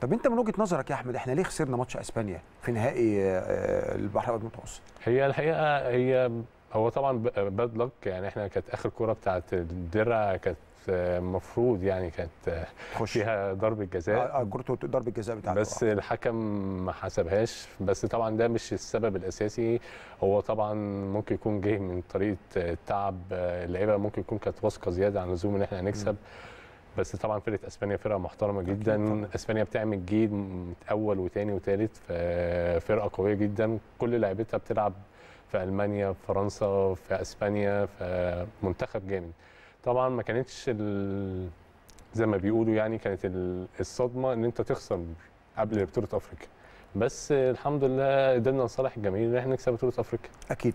طب انت من وجهه نظرك يا احمد احنا ليه خسرنا ماتش اسبانيا في نهائي آه، البحر الابيض المتوسط؟ هي الحقيقه هي هو طبعا باد لك يعني احنا كانت اخر كوره بتاعت الدرع كانت المفروض آه، يعني كانت آه، خش. فيها ضربه جزاء اه كره ضربه جزاء بتاعت بس الوقت. الحكم ما حسبهاش بس طبعا ده مش السبب الاساسي هو طبعا ممكن يكون جه من طريقه تعب اللعيبه ممكن يكون كانت واثقه زياده عن اللزوم ان احنا هنكسب بس طبعا فرقه اسبانيا فرقه محترمه جدا اسبانيا بتعمل جيل اول وثاني وثالث فرقه قويه جدا كل لعيبتها بتلعب في المانيا في فرنسا في اسبانيا في منتخب جامد طبعا ما كانتش زي ما بيقولوا يعني كانت الصدمه ان انت تخسر قبل بطوله افريقيا بس الحمد لله قدرنا نصالح الجماهير ان احنا نكسب بطوله افريقيا اكيد